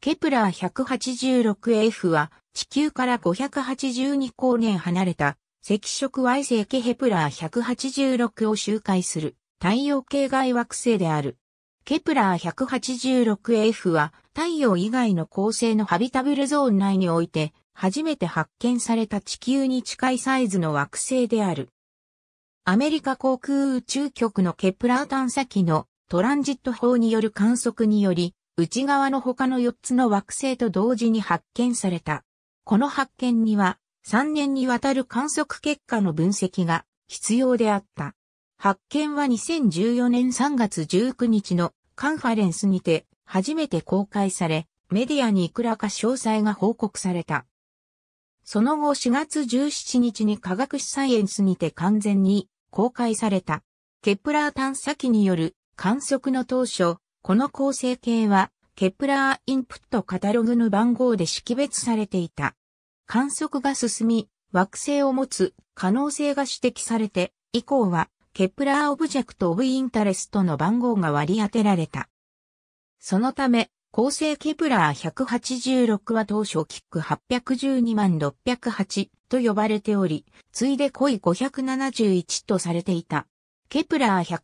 ケプラー 186F は地球から582光年離れた赤色矮星ケヘプラー186を周回する太陽系外惑星である。ケプラー 186F は太陽以外の恒星のハビタブルゾーン内において初めて発見された地球に近いサイズの惑星である。アメリカ航空宇宙局のケプラー探査機のトランジット法による観測により内側の他の4つの惑星と同時に発見された。この発見には3年にわたる観測結果の分析が必要であった。発見は2014年3月19日のカンファレンスにて初めて公開され、メディアにいくらか詳細が報告された。その後4月17日に科学史サイエンスにて完全に公開された。ケプラー探査機による観測の当初、この構成形は、ケプラーインプットカタログの番号で識別されていた。観測が進み、惑星を持つ可能性が指摘されて、以降は、ケプラーオブジェクトオブインタレストの番号が割り当てられた。そのため、構成ケプラー186は当初キック812万608と呼ばれており、次いで濃い571とされていた。ケプラー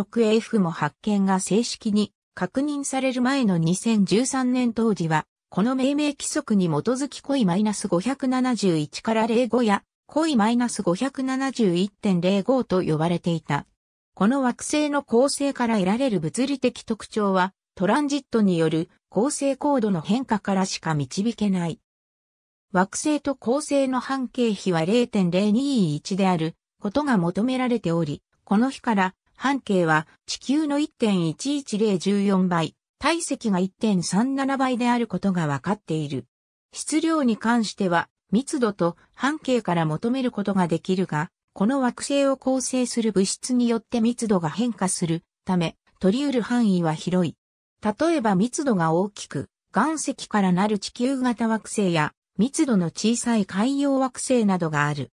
186AF も発見が正式に確認される前の2013年当時は、この命名規則に基づき濃いマイナス571から05や濃いマイナス571.05と呼ばれていた。この惑星の構成から得られる物理的特徴は、トランジットによる構成高度の変化からしか導けない。惑星と構成の半径比は0.021であることが求められており、この日から半径は地球の1.11014倍、体積が1.37倍であることが分かっている。質量に関しては密度と半径から求めることができるが、この惑星を構成する物質によって密度が変化するため、取り得る範囲は広い。例えば密度が大きく、岩石からなる地球型惑星や密度の小さい海洋惑星などがある。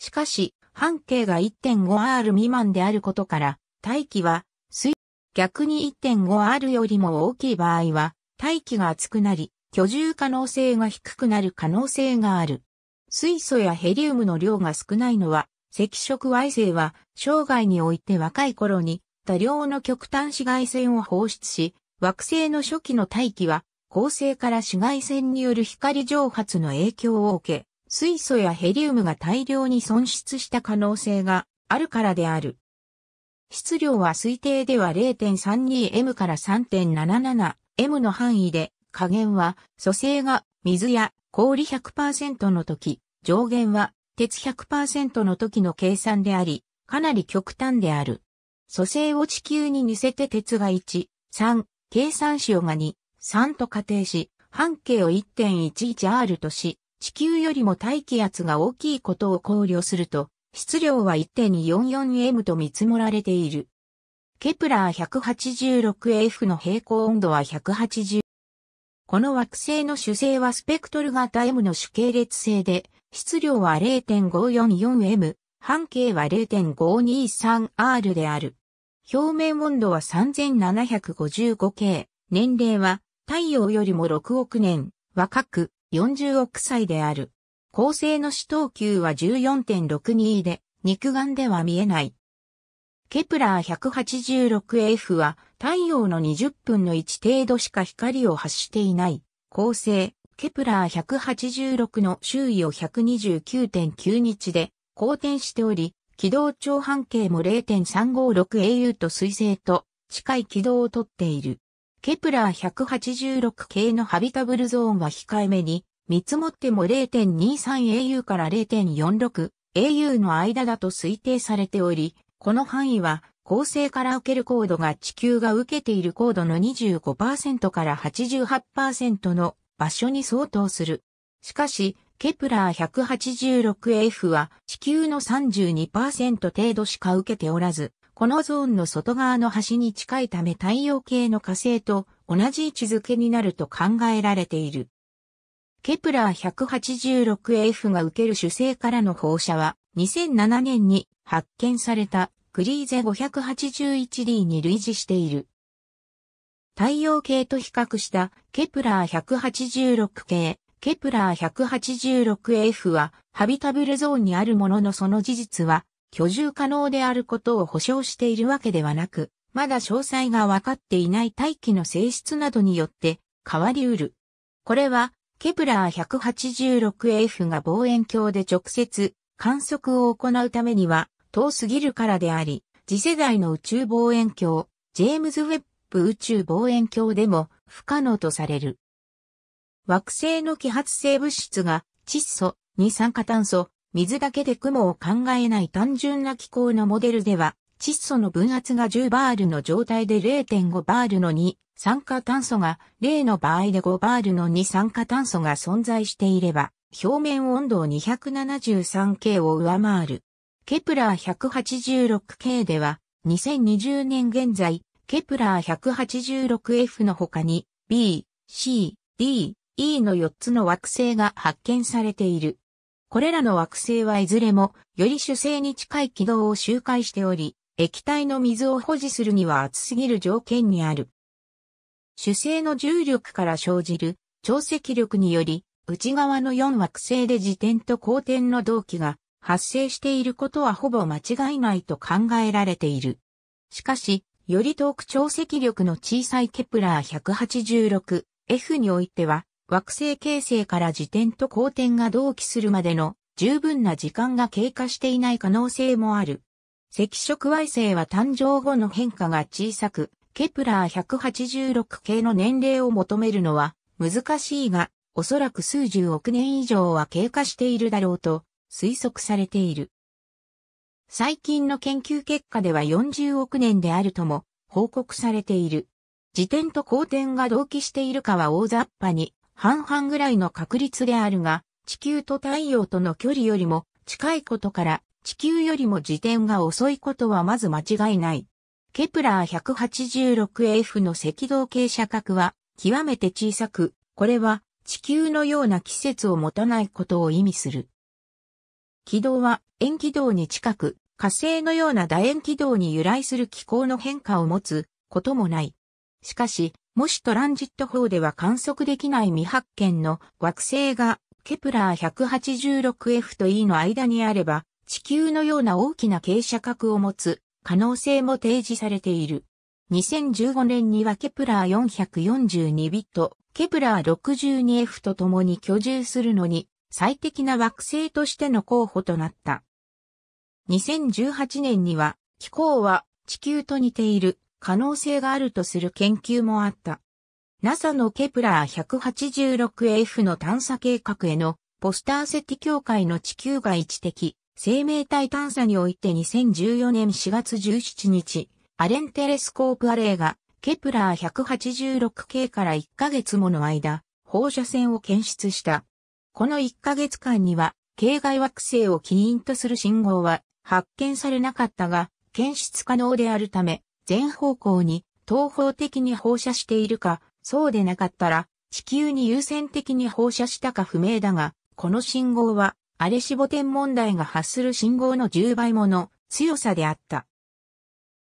しかし、半径が 1.5R 未満であることから、大気は水、逆に 1.5R よりも大きい場合は、大気が熱くなり、居住可能性が低くなる可能性がある。水素やヘリウムの量が少ないのは、赤色矮星は生涯において若い頃に多量の極端紫外線を放出し、惑星の初期の大気は恒星から紫外線による光蒸発の影響を受け、水素やヘリウムが大量に損失した可能性があるからである。質量は推定では 0.32m から 3.77m の範囲で、下限は蘇生が水や氷100%の時、上限は鉄100%の時の計算であり、かなり極端である。蘇生を地球に似せて鉄が1、3、計算子をが2、3と仮定し、半径を 1.11R とし、地球よりも大気圧が大きいことを考慮すると、質量は 1.244m と見積もられている。ケプラー 186AF の平行温度は180。この惑星の主星はスペクトル型 M の主系列星で、質量は 0.544M、半径は 0.523R である。表面温度は 3755K、年齢は太陽よりも6億年、若く、40億歳である。恒星の死等級は14.62で、肉眼では見えない。ケプラー 186F は太陽の20分の1程度しか光を発していない恒星ケプラー186の周囲を129.9日で公転しており、軌道長半径も 0.356au と彗星と近い軌道をとっている。ケプラー186系のハビタブルゾーンは控えめに、見積もっても 0.23au から 0.46au の間だと推定されており、この範囲は、恒星から受ける高度が地球が受けている高度の25%から88%の場所に相当する。しかし、ケプラー 186AF は地球の32%程度しか受けておらず、このゾーンの外側の端に近いため太陽系の火星と同じ位置づけになると考えられている。ケプラー 186F が受ける主星からの放射は2007年に発見されたクリーゼ 581D に類似している。太陽系と比較したケプラー186系、ケプラー 186F はハビタブルゾーンにあるもののその事実は居住可能であることを保証しているわけではなく、まだ詳細が分かっていない大気の性質などによって変わり得る。これは、ケプラー 186F が望遠鏡で直接観測を行うためには遠すぎるからであり、次世代の宇宙望遠鏡、ジェームズ・ウェッブ宇宙望遠鏡でも不可能とされる。惑星の揮発性物質が窒素、二酸化炭素、水だけで雲を考えない単純な気候のモデルでは、窒素の分圧が10バールの状態で0.5バールの2酸化炭素が0の場合で5バールの2酸化炭素が存在していれば、表面温度を 273K を上回る。ケプラー 186K では、2020年現在、ケプラー 186F の他に B、C、D、E の4つの惑星が発見されている。これらの惑星はいずれも、より主星に近い軌道を周回しており、液体の水を保持するには熱すぎる条件にある。主星の重力から生じる潮積力により、内側の4惑星で自転と公転の同期が発生していることはほぼ間違いないと考えられている。しかし、より遠く潮積力の小さいケプラー 186F においては、惑星形成から自転と公転が同期するまでの十分な時間が経過していない可能性もある。赤色矮星は誕生後の変化が小さく、ケプラー186系の年齢を求めるのは難しいが、おそらく数十億年以上は経過しているだろうと推測されている。最近の研究結果では40億年であるとも報告されている。自転と公転が同期しているかは大雑把に半々ぐらいの確率であるが、地球と太陽との距離よりも近いことから地球よりも自転が遅いことはまず間違いない。ケプラー 186F の赤道傾斜角は極めて小さく、これは地球のような季節を持たないことを意味する。軌道は円軌道に近く、火星のような楕円軌道に由来する気候の変化を持つこともない。しかし、もしトランジット法では観測できない未発見の惑星がケプラー 186F と E の間にあれば、地球のような大きな傾斜角を持つ可能性も提示されている。2015年にはケプラー442ビット、ケプラー 62F と共に居住するのに最適な惑星としての候補となった。2018年には気候は地球と似ている可能性があるとする研究もあった。NASA のケプラー 186F の探査計画へのポスターセティ協会の地球外知的生命体探査において2014年4月17日、アレンテレスコープアレイがケプラー 186K から1ヶ月もの間、放射線を検出した。この1ヶ月間には、系外惑星を起因とする信号は発見されなかったが、検出可能であるため、全方向に東方的に放射しているか、そうでなかったら、地球に優先的に放射したか不明だが、この信号は、アレシボ天問題が発する信号の10倍もの強さであった。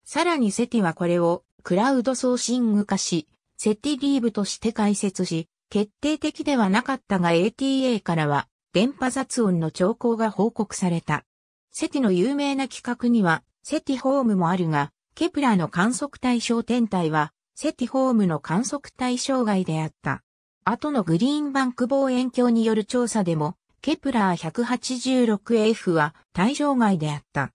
さらにセティはこれをクラウドソーシング化し、セティリーブとして解説し、決定的ではなかったが ATA からは電波雑音の兆候が報告された。セティの有名な企画にはセティホームもあるが、ケプラの観測対象天体は、セティホームの観測対象外であった。後のグリーンバンク望遠鏡による調査でも、ケプラー 186F は対象外であった。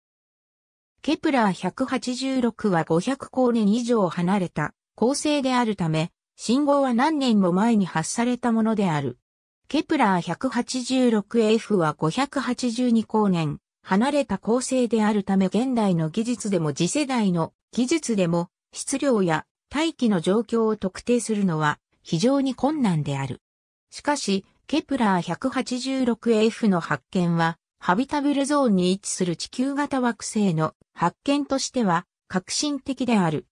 ケプラー186は500光年以上離れた恒星であるため、信号は何年も前に発されたものである。ケプラー 186F は582光年、離れた構成であるため現代の技術でも次世代の技術でも質量や大気の状況を特定するのは非常に困難である。しかし、ケプラー 186AF の発見は、ハビタブルゾーンに位置する地球型惑星の発見としては革新的である。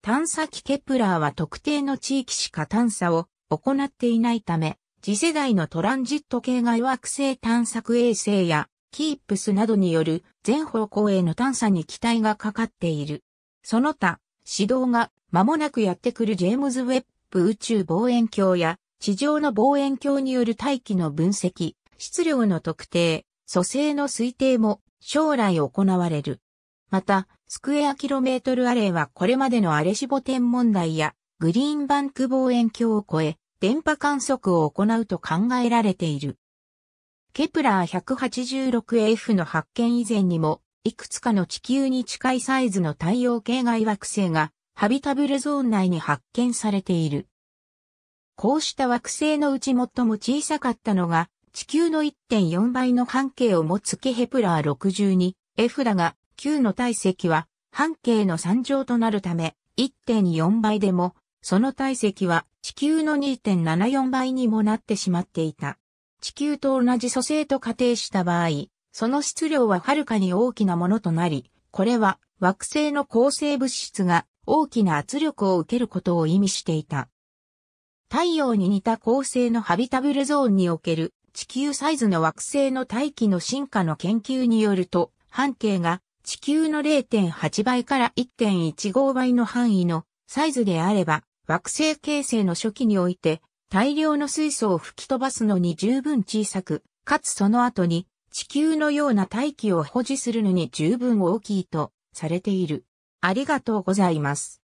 探査機ケプラーは特定の地域しか探査を行っていないため、次世代のトランジット系外惑星探索衛星やキープスなどによる全方向への探査に期待がかかっている。その他、指導が間もなくやってくるジェームズ・ウェッブ宇宙望遠鏡や地上の望遠鏡による大気の分析、質量の特定、組成の推定も将来行われる。また、スクエアキロメートルアレイはこれまでのアレシボ天文台やグリーンバンク望遠鏡を超え、電波観測を行うと考えられている。ケプラー 186AF の発見以前にも、いくつかの地球に近いサイズの太陽系外惑星が、ハビタブルゾーン内に発見されている。こうした惑星のうち最も小さかったのが、地球の1.4倍の半径を持つケヘプラー 62F だが、球の体積は半径の3乗となるため、1.4倍でも、その体積は地球の2.74倍にもなってしまっていた。地球と同じ組成と仮定した場合、その質量ははるかに大きなものとなり、これは惑星の構成物質が大きな圧力を受けることを意味していた。太陽に似た恒星のハビタブルゾーンにおける地球サイズの惑星の大気の進化の研究によると、半径が地球の0.8倍から1.15倍の範囲のサイズであれば、惑星形成の初期において大量の水素を吹き飛ばすのに十分小さく、かつその後に地球のような大気を保持するのに十分大きいとされている。ありがとうございます。